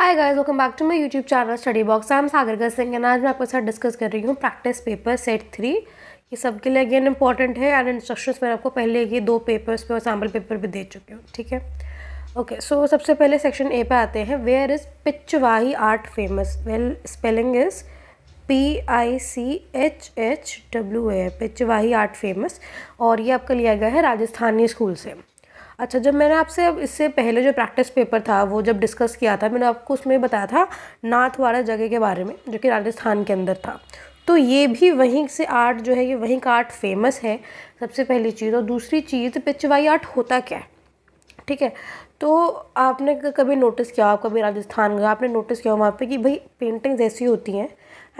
Hi guys welcome back to my YouTube channel study box I am Sagarkar Singh and आज मैं आपके साथ discuss कर रही हूँ प्रैक्टिस पेपर सेट थ्री ये सबके लिए अगेन इंपॉर्टेंट है एंड इंस्ट्रक्शंस मैंने आपको पहले ये दो पेपर्स पे और सैम्पल पेपर भी दे चुकी हूँ ठीक है ओके सो सबसे पहले सेक्शन ए पे आते हैं where is Pichwai art famous well spelling is P I C H H W A Pichwai art famous और ये आपका लिया गया है राजस्थानी स्कूल से अच्छा जब मैंने आपसे इससे पहले जो प्रैक्टिस पेपर था वो जब डिस्कस किया था मैंने आपको उसमें बताया था नाथवाड़ा जगह के बारे में जो कि राजस्थान के अंदर था तो ये भी वहीं से आर्ट जो है ये वहीं का आर्ट फेमस है सबसे पहली चीज़ और दूसरी चीज़ पिचवाई आर्ट होता क्या है ठीक है तो आपने कभी नोटिस किया आप कभी राजस्थान गए आपने नोटिस किया वहाँ पे कि भाई पेंटिंग्स ऐसी होती हैं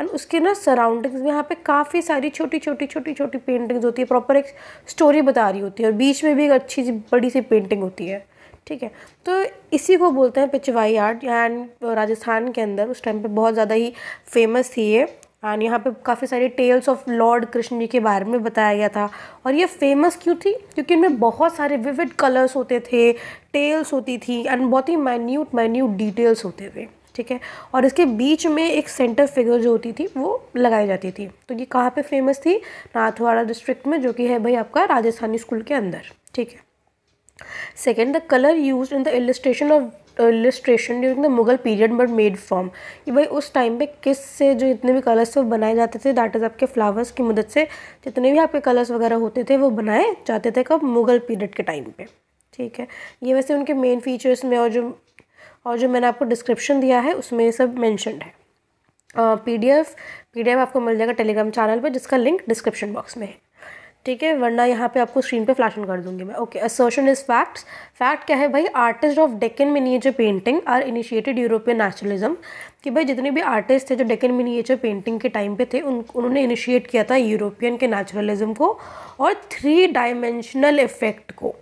एंड उसके ना सराउंडिंग्स में यहाँ पे काफ़ी सारी छोटी छोटी छोटी छोटी पेंटिंग्स होती है प्रॉपर एक स्टोरी बता रही होती है और बीच में भी एक अच्छी सी बड़ी सी पेंटिंग होती है ठीक है तो इसी को बोलते हैं पिचवाई आर्ट एंड राजस्थान के अंदर उस टाइम पे बहुत ज़्यादा ही फेमस थी ये एंड यहाँ पे काफ़ी सारी tales of lord Krishna ji के बारे में बताया गया था और ये फेमस क्यों थी क्योंकि इनमें बहुत सारे विविड कलर्स होते थे टेल्स होती थी एंड बहुत ही माइन्यूट माइन्यूट डिटेल्स होते थे ठीक है और इसके बीच में एक सेंटर फिगर जो होती थी वो लगाई जाती थी तो ये कहाँ पे फेमस थी नाथवाड़ा डिस्ट्रिक्ट में जो कि है भाई आपका राजस्थानी स्कूल के अंदर ठीक है second the colour use in the illustration of illustration during the Mughal period but made from कि भाई उस टाइम पे किस से जो जितने भी कलर्स थे वो बनाए जाते थे दैट इज़ आपके फ्लावर्स की मदद से जितने भी आपके कलर्स वगैरह होते थे वो बनाए जाते थे कब मुगल पीरियड के टाइम पे ठीक है ये वैसे उनके मेन फीचर्स में और जो और जो मैंने आपको डिस्क्रिप्शन दिया है उसमें ये सब मैंशनड है P D F P D F आपको मिल जाएगा टेलीग्राम चैनल पर जिसका लिंक डिस्क्रिप्शन बॉक्स में है ठीक है वरना यहाँ पे आपको स्क्रीन पे फ्लैशन कर दूंगी मैं okay assertion is facts fact क्या है भाई artist of Deccan miniature painting are initiated European nationalism कि भाई जितने भी आर्टिस्ट थे जो डेकन मिनिएचर पेंटिंग के टाइम पे थे उन उन्होंने इनिशिएट किया था यूरोपियन के नेचुरलिज्म को और थ्री डायमेंशनल इफेक्ट को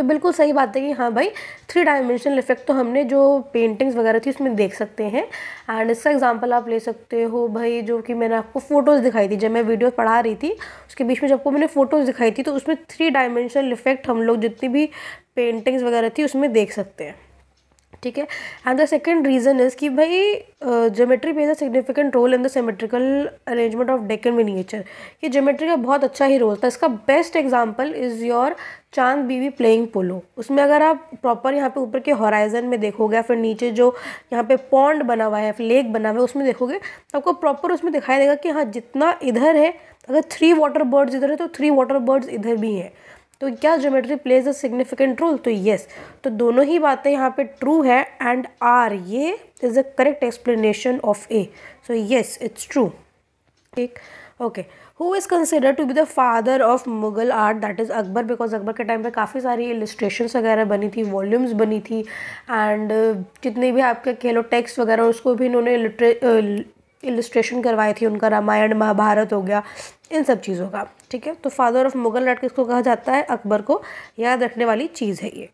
तो बिल्कुल सही बात है कि हाँ भाई थ्री डायमेंशनल इफेक्ट तो हमने जो पेंटिंग्स वगैरह थी उसमें देख सकते हैं एंड इसका एग्जांपल आप ले सकते हो भाई जो कि मैंने आपको फ़ोटोज़ दिखाई थी जब मैं वीडियो पढ़ा रही थी उसके बीच में जब को मैंने फ़ोटोज़ दिखाई थी तो उसमें थ्री डायमेंशनल इफेक्ट हम लोग जितनी भी पेंटिंग्स वगैरह थी उसमें देख सकते हैं ठीक है and the second reason is कि भाई geometry plays a significant role in the symmetrical arrangement of Deccan miniature ये जोमेट्री का बहुत अच्छा ही रोल था इसका बेस्ट एग्जाम्पल इज़ योर चांद बीवी प्लेइंग पोलो उसमें अगर आप प्रॉपर यहाँ पे ऊपर के हॉराइजन में देखोगे या फिर नीचे जो यहाँ पे पॉन्ड बना हुआ है फिर लेक बना हुआ है उसमें देखोगे तो आपको प्रॉपर उसमें दिखाई देगा कि हाँ जितना इधर है अगर थ्री वाटर बर्ड्स इधर है तो थ्री वाटर बर्ड्स इधर भी हैं तो क्या geometry plays a significant role तो येस तो दोनों ही बातें यहाँ पे ट्रू है एंड आर ये is a correct explanation of A so yes it's true ठीक okay who is consider to be the father of Mughal art that is Akbar because Akbar के टाइम पे काफ़ी सारी इलिस्ट्रेशन वगैरह बनी थी वॉल्यूम्स बनी थी एंड uh, जितने भी आपके कह लो टेक्स्ट वगैरह उसको भी इन्होंने इलिस्ट्रेशन करवाई थी उनका रामायण महाभारत हो गया इन सब चीज़ों का ठीक है तो फादर ऑफ मुगल राट किसको कहा जाता है अकबर को याद रखने वाली चीज़ है ये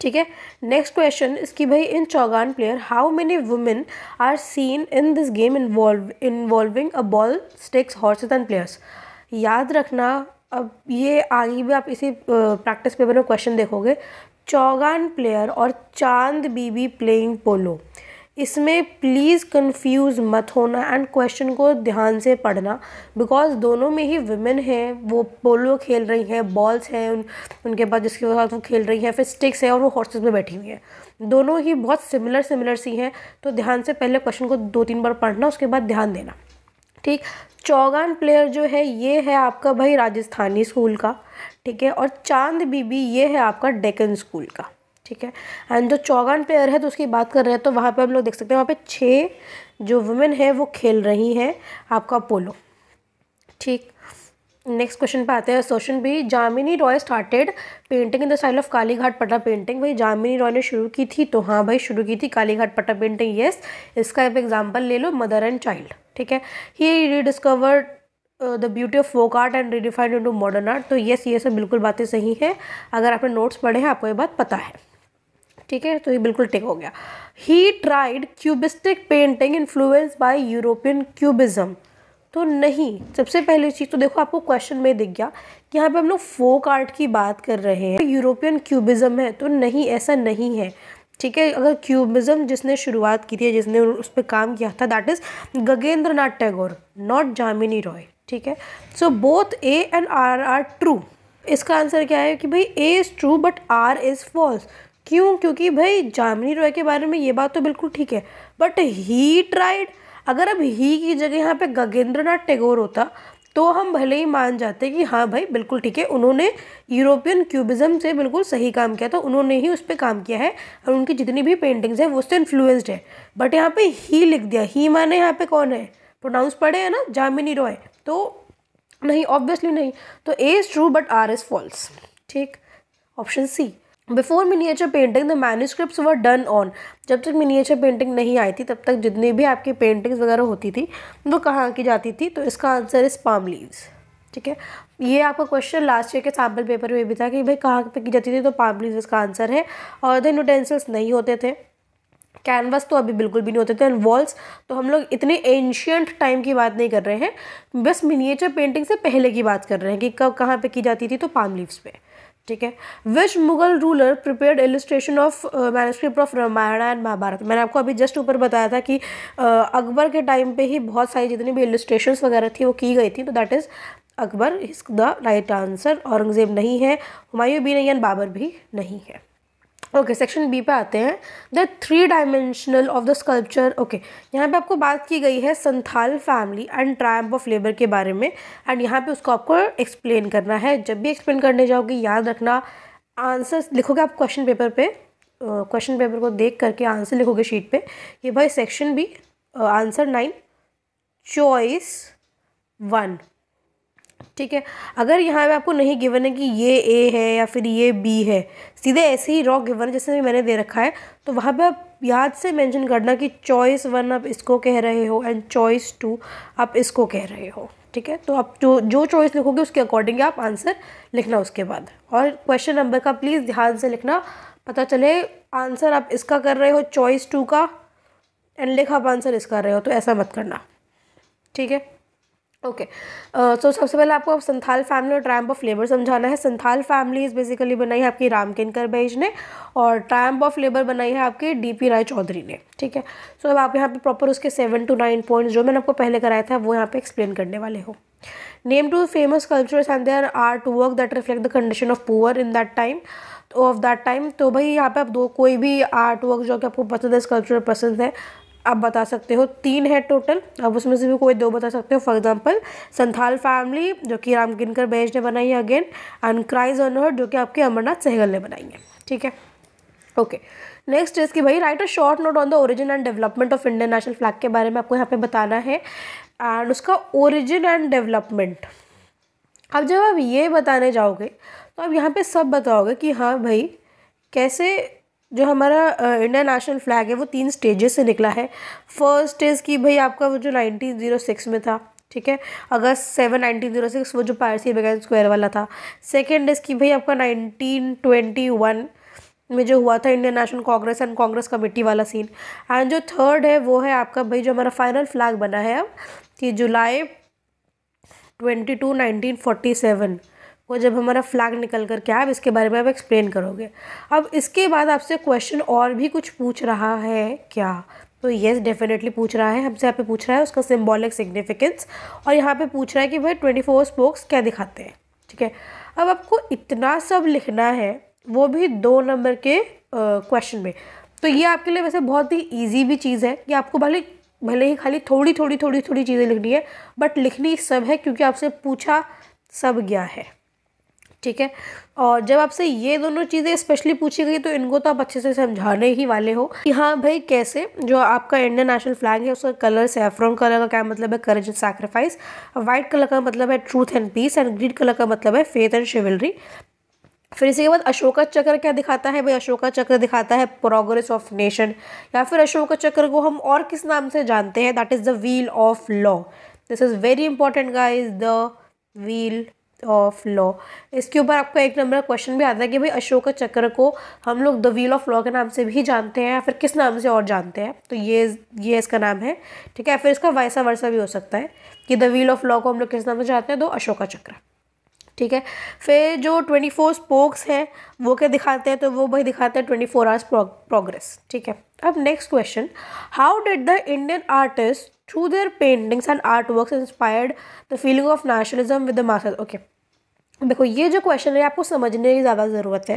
ठीक है नेक्स्ट क्वेश्चन इसकी भाई in Chaugan player how many women are seen in this game involve involving a ball sticks horses and players याद रखना अब ये आगे भी आप इसी प्रैक्टिस पेपर में क्वेश्चन देखोगे चौगान प्लेयर और चांद बीबी प्लेइंग पोलो इसमें प्लीज़ कंफ्यूज मत होना एंड क्वेश्चन को ध्यान से पढ़ना बिकॉज दोनों में ही वुमेन हैं वो पोलो खेल रही हैं बॉल्स हैं उन उनके पास जिसके साथ वो खेल रही हैं फिर स्टिक्स हैं और वो हॉर्सेस में बैठी हुई हैं दोनों ही बहुत सिमिलर सिमिलर सी हैं तो ध्यान से पहले क्वेश्चन को दो तीन बार पढ़ना उसके बाद ध्यान देना ठीक चौगान प्लेयर जो है ये है आपका भाई राजस्थानी स्कूल का ठीक है और चांद बीबी ये है आपका डेकन स्कूल का ठीक है एंड जो चौगान प्लेयर है तो उसकी बात कर रहे हैं तो वहाँ पर हम लोग देख सकते हैं वहाँ पर छः जो वुमेन है वो खेल रही हैं आपका पोलो ठीक नेक्स्ट क्वेश्चन पे आते हैं क्वेश्चन भी Jamini Roy started painting in the style of Kalighat pata painting भाई जामिनी रॉय ने शुरू की थी तो हाँ भाई शुरू की थी कालीघाट पट्टा पेंटिंग येस इसका एक एग्जाम्पल ले लो मदर एंड चाइल्ड ठीक है he rediscovered the beauty of folk art and redefined in modern art तो येस ये सब बिल्कुल बातें सही हैं अगर आपने नोट्स पढ़े हैं आपको ये बात पता है ठीक है तो ये बिल्कुल टिक हो गया he tried cubistic painting influence by European cubism तो नहीं सबसे पहली चीज़ तो देखो आपको क्वेश्चन में दिख गया कि यहाँ पे हम लोग फोक आर्ट की बात कर रहे हैं यूरोपियन क्यूबिज्म है तो नहीं ऐसा नहीं है ठीक है अगर क्यूबिज़म जिसने शुरुआत की थी जिसने उस पर काम किया था that is Gaganendranath Tagore not Jamini Roy ठीक है so both A and R are true इसका आंसर क्या है कि भाई A is true but R is false क्यों क्योंकि भाई जामिनी रॉय के बारे में ये बात तो बिल्कुल ठीक है बट ही ट्राइड अगर अब ही की जगह यहाँ पे गगेंद्र नाथ टैगोर होता तो हम भले ही मान जाते कि हाँ भाई बिल्कुल ठीक है उन्होंने यूरोपियन क्यूबिज़म से बिल्कुल सही काम किया था उन्होंने ही उस पर काम किया है और उनकी जितनी भी पेंटिंग्स हैं वो उससे इन्फ्लुएंस्ड है बट यहाँ पे ही लिख दिया ही माने यहाँ पे कौन है प्रोनाउंस पढ़े है ना जामिनी रॉय तो नहीं ऑब्वियसली नहीं तो A is true but R is false ठीक option C before miniature painting the manuscript were done on जब तक मिनिएचर पेंटिंग नहीं आई थी तब तक जितनी भी आपकी पेंटिंग्स वगैरह होती थी वो कहाँ की जाती थी तो इसका आंसर इज़ पाम लीव्स ठीक है ये आपका क्वेश्चन लास्ट ईयर के सैम्पल पेपर में भी था कि भाई कहाँ पे की जाती थी तो पाम लीव्स इसका आंसर है और देन यूटेंसिल्स नहीं होते थे कैनवास तो अभी बिल्कुल भी नहीं होते थे एंड वॉल्स तो हम लोग इतने एंशियंट टाइम की बात नहीं कर रहे हैं बस मिनिएचर पेंटिंग से पहले की बात कर रहे हैं कि कब कहाँ पे की जाती थी तो पाम लीव्स पे ठीक है which Mughal ruler prepared illustration of manuscript of Ramayana and Mahabharata मैंने आपको अभी जस्ट ऊपर बताया था कि uh, अकबर के टाइम पे ही बहुत सारी जितनी भी इलिस्ट्रेशन वगैरह थी वो की गई थी तो that is Akbar is the right answer Aurangzeb नहीं है हुमायूं भी नहीं है बाबर भी नहीं है ओके सेक्शन बी पे आते हैं the three dimensional of the sculpture okay यहाँ पे आपको बात की गई है Santhal family and triumph of labour के बारे में एंड यहाँ पे उसको आपको एक्सप्लेन करना है जब भी एक्सप्लेन करने जाओगे याद रखना आंसर लिखोगे आप क्वेश्चन पेपर पे क्वेश्चन uh, पेपर को देख करके आंसर लिखोगे शीट पे कि भाई section B answer nine choice one ठीक है अगर यहाँ पे आपको नहीं गिवन है कि ये ए है या फिर ये बी है सीधे ऐसे ही रॉ गिवन है जैसे मैंने दे रखा है तो वहाँ पे आप याद से मेंशन करना कि चॉइस वन आप इसको कह रहे हो एंड चॉइस टू आप इसको कह रहे हो ठीक है तो आप जो जो चॉइस लिखोगे उसके अकॉर्डिंग आप आंसर लिखना उसके बाद और क्वेश्चन नंबर का प्लीज़ ध्यान से लिखना पता चले आंसर आप इसका कर रहे हो चॉइस टू का एंड लिखा आप आंसर इसका रहे हो तो ऐसा मत करना ठीक है ओके सो uh, सबसे पहले आपको संथाल फैमिली और ट्रैम्प ऑफ लेबर समझाना है संथाल फैमिली इज़ बेसिकली बनाई है आपकी राम किनकर बैज ने और ट्रैम्प ऑफ लेबर बनाई है आपके डीपी राय चौधरी ने ठीक है सो so, अब आप यहाँ पे प्रॉपर उसके सेवन टू नाइन पॉइंट्स जो मैंने आपको पहले कराया था वो यहाँ पे एक्सप्लेन करने वाले हो name two famous cultures and their art work that reflect the condition of poor in that time of that time तो भाई यहाँ पे आप दो कोई भी आर्ट वर्क जो कि आपको पसंद है स्कल्पचर पसंद है आप बता सकते हो तीन है टोटल अब उसमें से भी कोई दो बता सकते हो फॉर एग्जांपल संथाल फैमिली जो कि रामकिनकर बैज ने बनाई है अगेन एंड क्राइज ऑनर जो कि आपके अमरनाथ सहगल ने बनाई है ठीक है ओके नेक्स्ट इसकी भाई write a short note on the origin and development of Indian national flag के बारे में आपको यहाँ पे बताना है एंड उसका ओरिजिन एंड डेवलपमेंट अब जब आप ये बताने जाओगे तो आप यहाँ पे सब बताओगे कि हाँ भाई कैसे जो हमारा इंडियन नेशनल फ्लैग है वो तीन स्टेजेस से निकला है फर्स्ट स्टेज की भाई आपका वो जो नाइनटीन जीरो सिक्स में था ठीक है अगस्त सेवन नाइनटीन जीरो सिक्स वो जो पारसी बेगैन स्क्वायर वाला था सेकेंड इज की भाई आपका नाइनटीन ट्वेंटी वन में जो हुआ था Indian National Congress and Congress committee वाला सीन एंड जो थर्ड है वो है आपका भाई जो हमारा फाइनल फ्लैग बना है अब कि जुलाई twenty two nineteen forty seven वो जब हमारा फ्लैग निकल कर के आप इसके बारे में आप एक्सप्लेन करोगे अब इसके बाद आपसे क्वेश्चन और भी कुछ पूछ रहा है क्या तो येस डेफिनेटली पूछ रहा है हमसे यहाँ पे पूछ रहा है उसका सिम्बॉलिक सिग्निफिकेंस और यहाँ पे पूछ रहा है कि भाई ट्वेंटी फोर स्पोक्स क्या दिखाते हैं ठीक है अब आपको इतना सब लिखना है वो भी दो नंबर के क्वेश्चन में तो ये आपके लिए वैसे बहुत ही ईजी भी चीज़ है कि आपको भले भले ही खाली थोड़ी थोड़ी थोड़ी थोड़ी चीज़ें लिखनी है बट लिखनी सब है क्योंकि आपसे पूछा सब गया है ठीक है और जब आपसे ये दोनों चीज़ें स्पेशली पूछी गई तो इनको तो आप अच्छे से समझाने ही वाले हो कि हाँ भाई कैसे जो आपका इंडियन नेशनल फ्लैग है उसका कलर सेफ्रॉन कलर का क्या मतलब है courage and sacrifice white colour का मतलब है truth and peace and green colour का मतलब है फेथ एंड शिवलरी फिर इसी के बाद अशोका चक्र क्या दिखाता है भाई अशोका चक्र दिखाता है प्रोग्रेस ऑफ नेशन या फिर अशोका चक्र को हम और किस नाम से जानते हैं that is the wheel of law this is very important guys the wheel of law इसके ऊपर आपको एक नंबर क्वेश्चन भी आता है कि भाई अशोक चक्र को हम लोग द व्हील ऑफ लॉ के नाम से भी जानते हैं या फिर किस नाम से और जानते हैं तो ये ये इसका नाम है ठीक है फिर इसका वैसा वर्षा भी हो सकता है कि द व्हील ऑफ लॉ को हम लोग किस नाम से जानते हैं तो अशोका चक्र ठीक है फिर जो ट्वेंटी फोर स्पोक्स हैं वो क्या दिखाते हैं तो वो भाई दिखाते हैं ट्वेंटी फोर आवर्स प्रोग्रेस ठीक है Our next question How did the Indian artists, through their paintings and artworks, inspired the feeling of nationalism with the masses? Okay, देखो ये जो क्वेश्चन है आपको समझने की ज़्यादा ज़रूरत है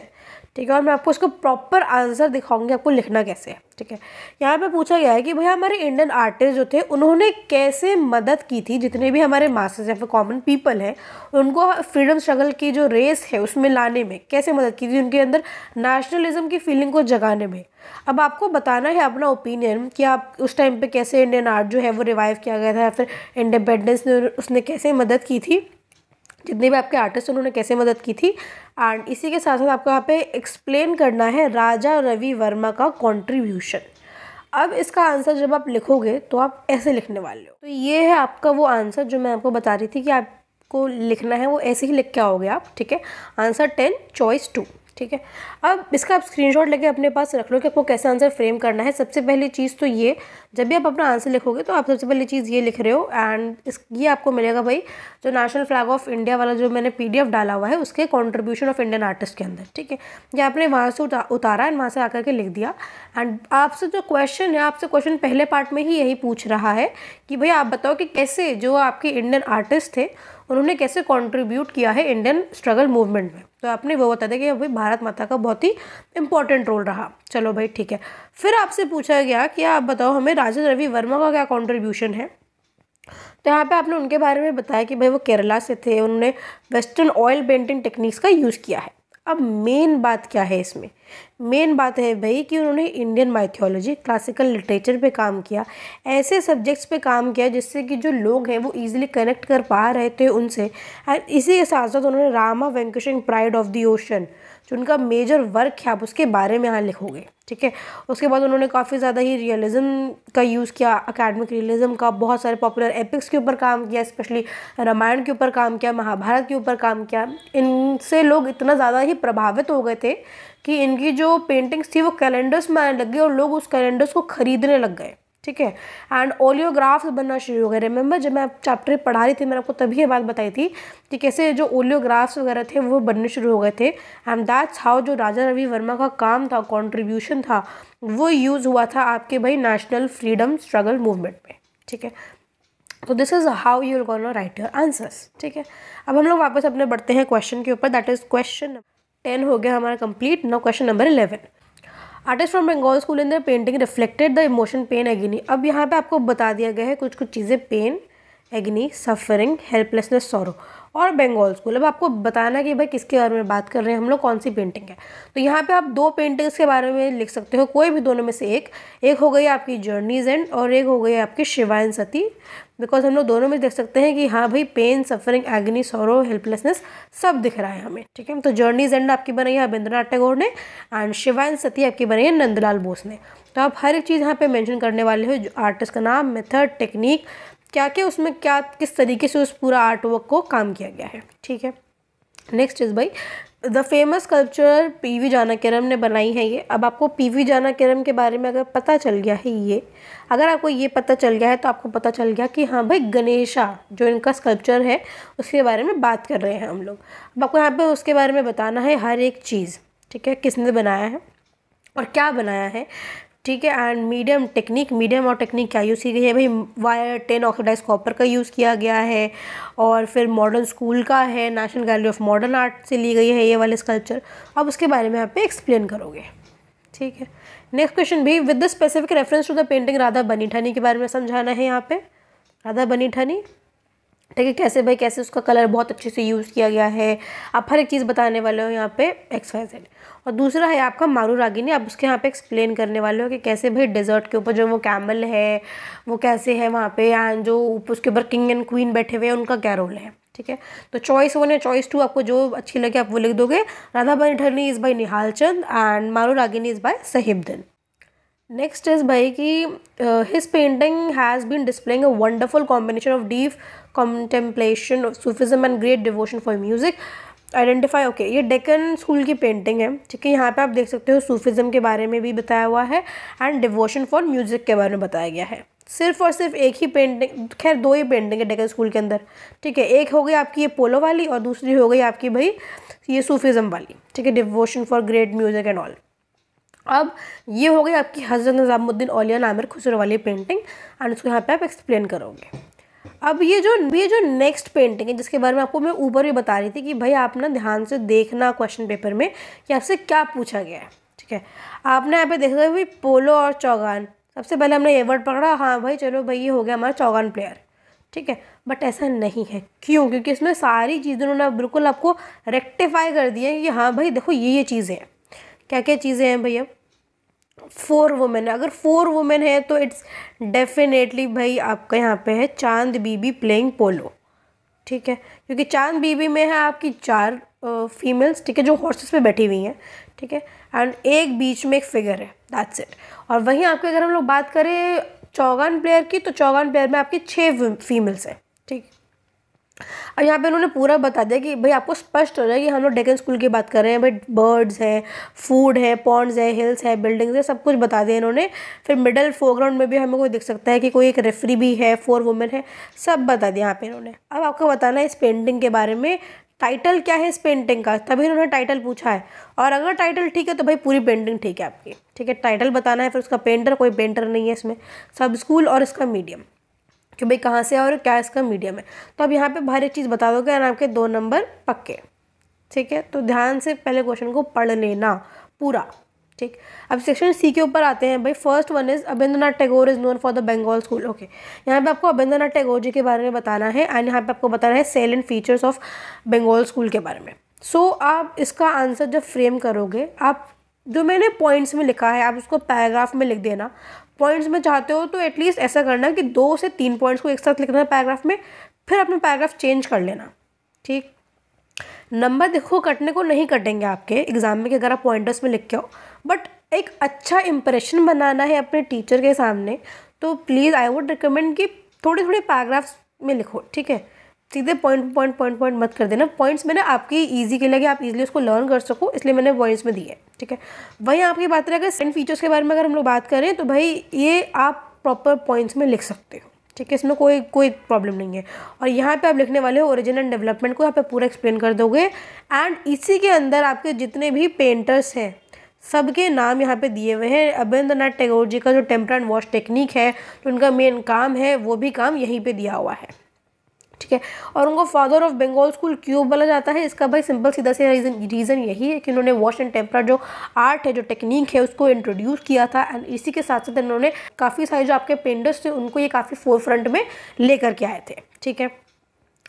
ठीक है और मैं आपको इसको प्रॉपर आंसर दिखाऊंगी आपको लिखना कैसे है ठीक है यहाँ पे पूछा गया है कि भैया हमारे इंडियन आर्टिस्ट जो थे उन्होंने कैसे मदद की थी जितने भी हमारे मासेस या फिर कॉमन पीपल हैं उनको फ्रीडम स्ट्रगल की जो रेस है उसमें लाने में कैसे मदद की थी उनके अंदर नेशनलिज्म की फीलिंग को जगाने में अब आपको बताना है अपना ओपिनियन कि आप उस टाइम पर कैसे इंडियन आर्ट जो है वो रिवाइव किया गया था या फिर इंडिपेंडेंस ने उसने कैसे मदद की थी जितने भी आपके आर्टिस्ट उन्होंने कैसे मदद की थी एंड इसी के साथ साथ आपको यहाँ पे एक्सप्लेन करना है राजा रवि वर्मा का कंट्रीब्यूशन अब इसका आंसर जब आप लिखोगे तो आप ऐसे लिखने वाले हो तो ये है आपका वो आंसर जो मैं आपको बता रही थी कि आपको लिखना है वो ऐसे ही लिख के आओगे आप ठीक है आंसर टेन चॉइस टू ठीक है अब इसका आप स्क्रीनशॉट लेके अपने पास रख लो कि आपको कैसे आंसर फ्रेम करना है सबसे पहली चीज़ तो ये जब भी आप अपना आंसर लिखोगे तो आप सबसे पहली चीज़ ये लिख रहे हो एंड इस ये आपको मिलेगा भाई जो नेशनल फ्लैग ऑफ इंडिया वाला जो मैंने पी डाला हुआ है उसके कॉन्ट्रीब्यूशन ऑफ इंडियन आर्टिस्ट के अंदर ठीक है ये आपने वहाँ से उता, उतारा एंड वहाँ से आकर के लिख दिया एंड आपसे जो क्वेश्चन है आपसे क्वेश्चन पहले पार्ट में ही यही पूछ रहा है कि भाई आप बताओ कि कैसे जो आपके इंडियन आर्टिस्ट थे उन्होंने कैसे कॉन्ट्रीब्यूट किया है इंडियन स्ट्रगल मूवमेंट में तो आपने वो बता दिया कि अभी भारत माता का बहुत ही इंपॉर्टेंट रोल रहा चलो भाई ठीक है फिर आपसे पूछा गया कि आप बताओ हमें राजा रवि वर्मा का क्या कॉन्ट्रीब्यूशन है तो यहाँ पे आपने उनके बारे में बताया कि भाई वो केरला से थे उन्होंने वेस्टर्न ऑयल पेंटिंग टेक्निक्स का यूज़ किया है अब मेन बात क्या है इसमें मेन बात है भाई कि उन्होंने इंडियन माइथियोलॉजी क्लासिकल लिटरेचर पे काम किया ऐसे सब्जेक्ट्स पे काम किया जिससे कि जो लोग हैं वो इजीली कनेक्ट कर पा रहे थे उनसे एंड इसी के साथ साथ उन्होंने Rama Venkatesan pride of the ocean जो उनका मेजर वर्क है आप उसके बारे में यहाँ लिखोगे ठीक है उसके बाद उन्होंने काफ़ी ज़्यादा ही रियलिज्म का यूज़ किया अकेडमिक रियलिज़म का बहुत सारे पॉपुलर एपिक्स के ऊपर काम किया स्पेशली रामायण के ऊपर काम किया महाभारत के ऊपर काम किया इनसे लोग इतना ज़्यादा ही प्रभावित हो गए थे कि इनकी जो पेंटिंग्स थी वो कैलेंडर्स में आने लग गए और लोग उस कैलेंडर्स को ख़रीदने लग गए ठीक है एंड ओलियोग्राफ्स बनना शुरू हो गए रिमेंबर जब मैं चैप्टर पढ़ा रही थी मैंने आपको तभी ये बात बताई थी कि कैसे जो ओलियोग्राफ्स वगैरह थे वो बनने शुरू हो गए थे एंड दैट्स हाउ जो राजा रवि वर्मा का काम था कॉन्ट्रीब्यूशन था वो यूज़ हुआ था आपके भाई नेशनल फ्रीडम स्ट्रगल मूवमेंट में ठीक है तो this is how you gonna write your answers ठीक है अब हम लोग वापस अपने बढ़ते हैं क्वेश्चन के ऊपर दैट इज़ क्वेश्चन टेन हो गया हमारा complete no question number eleven artist from Bengal school in the painting reflected the emotion pain agony अब यहाँ पे आपको बता दिया गया है कुछ कुछ चीज़ें pain agony suffering helplessness sorrow और बंगाल स्कूल अब आपको बताना कि भाई किसके बारे में बात कर रहे हैं हम लोग कौन सी पेंटिंग है तो यहाँ पे आप दो पेंटिंग्स के बारे में लिख सकते हो कोई भी दोनों में से एक एक हो गई आपकी जर्नीज एंड और एक हो गई आपकी शिवायन सती बिकॉज हम लोग दोनों में देख सकते हैं कि हाँ भाई pain suffering agony sorrow helplessness सब दिख रहा है हमें ठीक है तो जर्नीज एंड आपकी बनाई है नाथ टैगोर ने एंड शिवायन सती आपकी बनाई है नंदलाल बोस ने तो आप हर एक चीज़ यहाँ पे मेंशन करने वाले हो आर्टिस्ट का नाम मेथड टेक्निक क्या क्या उसमें क्या किस तरीके से उस पूरा आर्ट वर्क को काम किया गया है ठीक है नेक्स्ट इज़ भाई the famous sculpture P V Janakiram ने बनाई है ये अब आपको पी वी जानाकेरम के बारे में अगर पता चल गया है ये अगर आपको ये पता चल गया है तो आपको पता चल गया कि हाँ भाई गणेशा जो इनका स्कल्पचर है उसके बारे में बात कर रहे हैं हम लोग अब आपको यहाँ पे उसके बारे में बताना है हर एक चीज़ ठीक है किसने बनाया है और क्या बनाया है ठीक है एंड मीडियम टेक्निक मीडियम और टेक्निक क्या यूज़ की गई है भाई वायर टेन ऑक्सीडाइज कॉपर का यूज़ किया गया है और फिर मॉडर्न स्कूल का है National Gallery of Modern Art से ली गई है ये वाले स्कल्पचर अब उसके बारे में यहाँ पे एक्सप्लेन करोगे ठीक है नेक्स्ट क्वेश्चन भी with the specific reference to the painting Radha Bani Thani के बारे में समझाना है यहाँ पे राधा बनीठानी ठीक है कैसे भाई कैसे उसका कलर बहुत अच्छे से यूज़ किया गया है आप हर एक चीज़ बताने वाले हो यहाँ पे एक्स वाई जेड और दूसरा है आपका मारू रागिनी आप उसके यहाँ पे एक्सप्लेन करने वाले हो कि कैसे भाई डेजर्ट के ऊपर जो वो कैमल है वो कैसे है वहाँ पे या जो उसके ऊपर किंग एंड क्वीन बैठे हुए हैं उनका क्या रोल है ठीक है तो चॉइस वन या चॉइस टू आपको जो अच्छी लगे आप वो लिख दोगे राधा भाई Thani is by Nihal Chand and Maru Ragini is by Sahibdin next is भाई कि his painting has been displaying a wonderful combination of deep contemplation Sufism Sufism and great devotion for music identify okay ये डेकन स्कूल की पेंटिंग है ठीक है यहाँ पे आप देख सकते हो सूफिज़म के बारे में भी बताया हुआ है एंड डिवोशन फॉर म्यूज़िक के बारे में बताया गया है सिर्फ और सिर्फ एक ही पेंटिंग खैर दो ही पेंटिंग है डेकन स्कूल के अंदर ठीक है एक हो गई आपकी ये पोलो वाली और दूसरी हो गई आपकी भाई ये सूफिज़म वाली ठीक है devotion for great music and all अब ये हो गई आपकी हज़रत निज़ामुद्दीन औलिया नामिर खुसरो वाली पेंटिंग एंड उसको यहाँ पे आप एक्सप्लेन करोगे अब ये जो ये जो नेक्स्ट पेंटिंग है जिसके बारे में आपको मैं ऊपर भी बता रही थी कि भाई आप ना ध्यान से देखना क्वेश्चन पेपर में कि आपसे क्या पूछा गया है ठीक है आपने यहाँ पे देखा भाई पोलो और चौगान सबसे पहले हमने ये वर्ड पकड़ा हाँ भाई चलो भाई ये हो गया हमारा चौगान प्लेयर ठीक है बट ऐसा नहीं है क्यों क्योंकि इसमें सारी चीज़ें उन्होंने बिल्कुल आपको रेक्टिफाई कर दिया है कि हाँ भाई देखो ये ये चीज़ें हैं क्या क्या चीज़ें हैं भैया फोर वुमेन अगर फोर वुमेन है तो इट्स डेफिनेटली भाई आपका यहाँ पे है चांद बीबी प्लेइंग पोलो ठीक है क्योंकि चांद बीबी में है आपकी चार फीमेल्स ठीक है जो हॉर्सेस पे बैठी हुई हैं ठीक है एंड एक बीच में एक फिगर है दैट्स इट और वहीं आपकी अगर हम लोग बात करें चौगान प्लेयर की तो चौगान प्लेयर में आपकी छः फीमेल्स हैं ठीक है और यहाँ पे उन्होंने पूरा बता दिया कि भाई आपको स्पष्ट हो जाए कि हम लोग डेकन स्कूल की बात कर रहे हैं भाई बर्ड्स हैं फूड है पॉन्ड्स है हिल्स है बिल्डिंग्स है सब कुछ बता दिया इन्होंने फिर मिडल फोरग्राउंड में भी हमें कोई दिख सकता है कि कोई एक रेफरी भी है फोर वुमेन है सब बता दिया यहाँ पर इन्होंने अब आपको बताना है इस पेंटिंग के बारे में टाइटल क्या है इस पेंटिंग का तभी उन्होंने टाइटल पूछा है और अगर टाइटल ठीक है तो भाई पूरी पेंटिंग ठीक है आपकी ठीक है टाइटल बताना है फिर उसका पेंटर कोई पेंटर नहीं है इसमें सब स्कूल और इसका मीडियम कि भाई कहाँ से है और क्या इसका मीडियम है तो अब यहाँ पे हर एक चीज़ बता दोगे और आपके दो नंबर पक्के ठीक है तो ध्यान से पहले क्वेश्चन को पढ़ लेना पूरा ठीक अब सेक्शन सी के ऊपर आते हैं भाई first one is Abanindranath Tagore is known for the Bengal school okay यहाँ पे आपको अबेंद्रनाथ टैगोर जी के बारे में बताना है एंड यहाँ पे आपको बताना है sale and features of Bengal school के बारे में सो so, आप इसका आंसर जब फ्रेम करोगे आप जो मैंने पॉइंट्स में लिखा है आप उसको पैराग्राफ में लिख देना पॉइंट्स में चाहते हो तो एटलीस्ट ऐसा करना कि दो से तीन पॉइंट्स को एक साथ लिखना पैराग्राफ में फिर अपना पैराग्राफ चेंज कर लेना ठीक नंबर देखो कटने को नहीं कटेंगे आपके एग्ज़ाम में कि अगर आप पॉइंटर्स में लिख के हो बट एक अच्छा इम्प्रेशन बनाना है अपने टीचर के सामने तो प्लीज़ आई वुड रिकमेंड कि थोड़े थोड़े पैराग्राफ्स में लिखो ठीक है सीधे पॉइंट पॉइंट पॉइंट पॉइंट मत कर देना पॉइंट्स मैंने आपकी ईजी के लगे आप इजीली उसको लर्न कर सको इसलिए मैंने पॉइंट्स में दिए ठीक है वहीं आपकी बात रहे अगर सेंड फीचर्स के बारे में अगर हम लोग बात करें तो भाई ये आप प्रॉपर पॉइंट्स में लिख सकते हो ठीक है इसमें कोई कोई प्रॉब्लम नहीं है और यहाँ पर आप लिखने वाले हो ओरिजिनल डेवलपमेंट को यहाँ पर पूरा एक्सप्लेन कर दोगे एंड इसी के अंदर आपके जितने भी पेंटर्स हैं सबके नाम यहाँ पे दिए हुए हैं अबेंद्र नाथ टैगोर जी का जो टेम्पर एंड वॉश टेक्निक है जो उनका मेन काम है वो भी काम यहीं पे दिया हुआ है ठीक है और उनको फादर ऑफ बंगाल स्कूल क्यों बोला जाता है इसका भाई सिंपल सीधा से रीज़न रीज़न यही है कि उन्होंने वॉश एंड टेम्परा जो आर्ट है जो टेक्निक है उसको इंट्रोड्यूस किया था एंड इसी के साथ साथ इन्होंने काफ़ी सारे जो आपके पेंडर्स थे उनको ये काफ़ी फोर फ्रंट में लेकर के आए थे ठीक है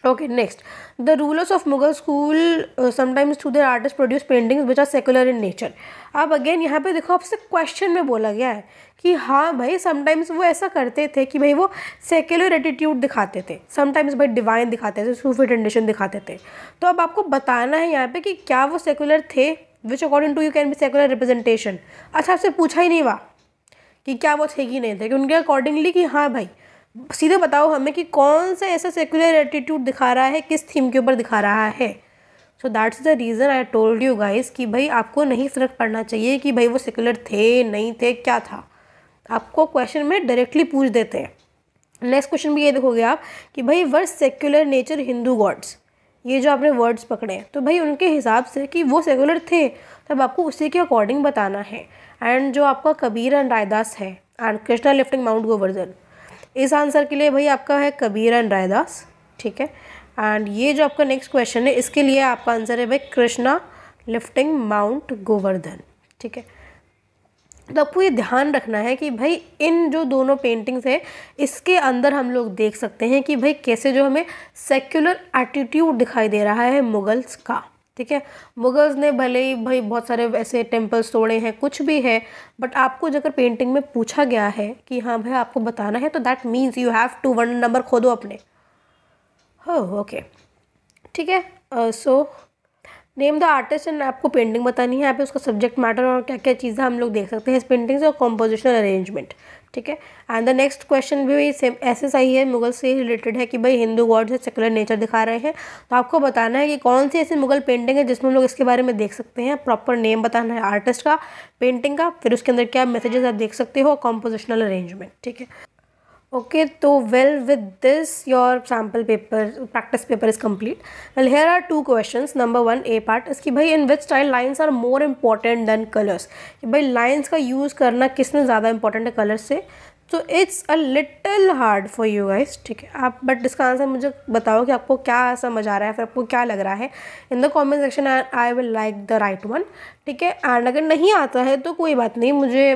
okay next the rulers of Mughal school sometimes to their artist produce paintings which are secular in nature अब अगेन यहाँ पे देखो आपसे क्वेश्चन में बोला गया है कि हाँ भाई समटाइम्स वो ऐसा करते थे कि भाई वो सेकुलर एटीट्यूड दिखाते थे समटाइम्स भाई डिवाइन दिखाते थे सूफी ट्रेडिशन दिखाते थे तो अब आपको बताना है यहाँ पे कि क्या वो सेकुलर थे which according to you can be secular representation अच्छा आपसे पूछा ही नहीं हुआ कि क्या वो थे कि नहीं थे कि उनके अकॉर्डिंगली कि हाँ भाई सीधे बताओ हमें कि कौन सा ऐसा सेकुलर एटीट्यूड दिखा रहा है किस थीम के ऊपर दिखा रहा है so that's the reason I told you guys कि भाई आपको नहीं फ़र्क पड़ना चाहिए कि भाई वो सेकुलर थे नहीं थे क्या था आपको क्वेश्चन में डायरेक्टली पूछ देते हैं नेक्स्ट क्वेश्चन भी ये देखोगे आप कि भाई verse secular nature Hindu gods ये जो आपने वर्ड्स पकड़े हैं तो भाई उनके हिसाब से कि वो सेकुलर थे तब आपको उसी के अकॉर्डिंग बताना है एंड जो आपका कबीर एंड रायदास है and Krishna lifting Mount Govardhan इस आंसर के लिए भाई आपका है कबीर एंड रायदास ठीक है एंड ये जो आपका नेक्स्ट क्वेश्चन है इसके लिए आपका आंसर है भाई कृष्णा लिफ्टिंग माउंट गोवर्धन ठीक है तो आपको ये ध्यान रखना है कि भाई इन जो दोनों पेंटिंग्स हैं इसके अंदर हम लोग देख सकते हैं कि भाई कैसे जो हमें सेक्युलर एटीट्यूड दिखाई दे रहा है मुगल्स का ठीक है मुगल्स ने भले ही भाई बहुत सारे ऐसे टेम्पल्स तोड़े हैं कुछ भी है बट आपको जगह पेंटिंग में पूछा गया है कि हाँ भाई आपको बताना है तो that means you have to one number खोदो अपने हो oh, ओके ठीक है so name the artist and आपको पेंटिंग बतानी है आप उसका सब्जेक्ट मैटर और क्या क्या चीज़ें हम लोग देख सकते हैं इस पेंटिंग से और कॉम्पोजिशनल अरेंजमेंट ठीक है एंड द नेक्स्ट क्वेश्चन भी सेम ऐसे सही है मुगल से रिलेटेड है कि भाई हिंदू गॉड से सेकुलर नेचर दिखा रहे हैं तो आपको बताना है कि कौन सी ऐसी मुगल पेंटिंग है जिसमें हम लोग इसके बारे में देख सकते हैं प्रॉपर नेम बताना है आर्टिस्ट का पेंटिंग का फिर उसके अंदर क्या मैसेजेस आप देख सकते हो कॉम्पोजिशनल अरेंजमेंट ठीक है ओके तो well with this your sample paper practice paper is complete well here are two question number one A part is भाई in which style lines are more important than colours कि भाई lines का use करना किसने ज़्यादा important है colours से तो it's a little hard for you guys ठीक है आप बट इसका आंसर मुझे बताओ कि आपको क्या समझ आ रहा है फिर आपको क्या लग रहा है in the comment section I will like the right one ठीक है एंड अगर नहीं आता है तो कोई बात नहीं मुझे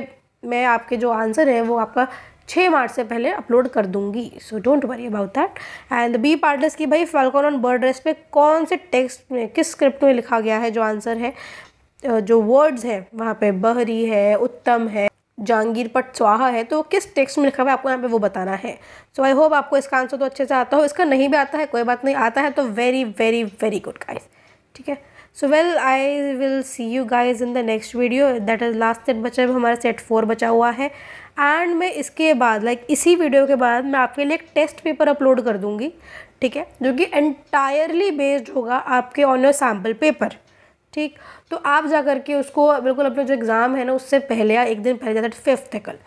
मैं आपके जो आंसर है वो आपका छः मार्च से पहले अपलोड कर दूंगी so don't worry about that and be partners की भाई फाल्कॉन ऑन बर्ड रेस्ट पे कौन से टेक्स्ट में किस स्क्रिप्ट में लिखा गया है जो आंसर है जो वर्ड्स है वहाँ पे बहरी है उत्तम है जहांगीर पट स्वाहा है तो किस टेक्स्ट में लिखा हुआ है आपको यहाँ पे वो बताना है सो आई होप आपको इसका आंसर तो अच्छे से आता हो इसका नहीं भी आता है कोई बात नहीं आता है तो very very very good guys ठीक है so well I will see you guys in the next video that is last set बचा हमारा सेट फोर बचा हुआ है एंड मैं इसके बाद लाइक like, इसी वीडियो के बाद मैं आपके लिए एक टेस्ट पेपर अपलोड कर दूँगी ठीक है जो कि एंटायरली बेस्ड होगा आपके ऑन योर सैम्पल पेपर ठीक तो आप जा करके उसको बिल्कुल अपना जो एग्ज़ाम है ना उससे पहले या एक दिन पहले जाता है फिफ्थ है कल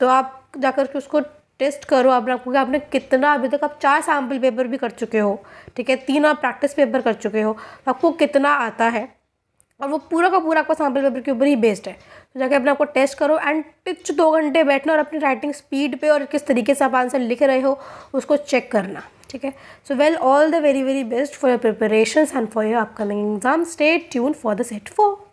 तो आप जा करके उसको टेस्ट करो आप आपको आपने कितना अभी तक आप चार सैम्पल पेपर भी कर चुके हो ठीक है तीन आप प्रैक्टिस पेपर कर चुके हो आपको कितना आता है और वो पूरा का पूरा आपका सैम्पल पेपर के ऊपर ही बेस्ड है तो जाके अपने आपको टेस्ट करो एंड पिच दो घंटे बैठना और अपनी राइटिंग स्पीड पे और किस तरीके से आप आंसर लिख रहे हो उसको चेक करना ठीक है so well all the very very best for your preparation and for your upcoming exam stay tune for the set four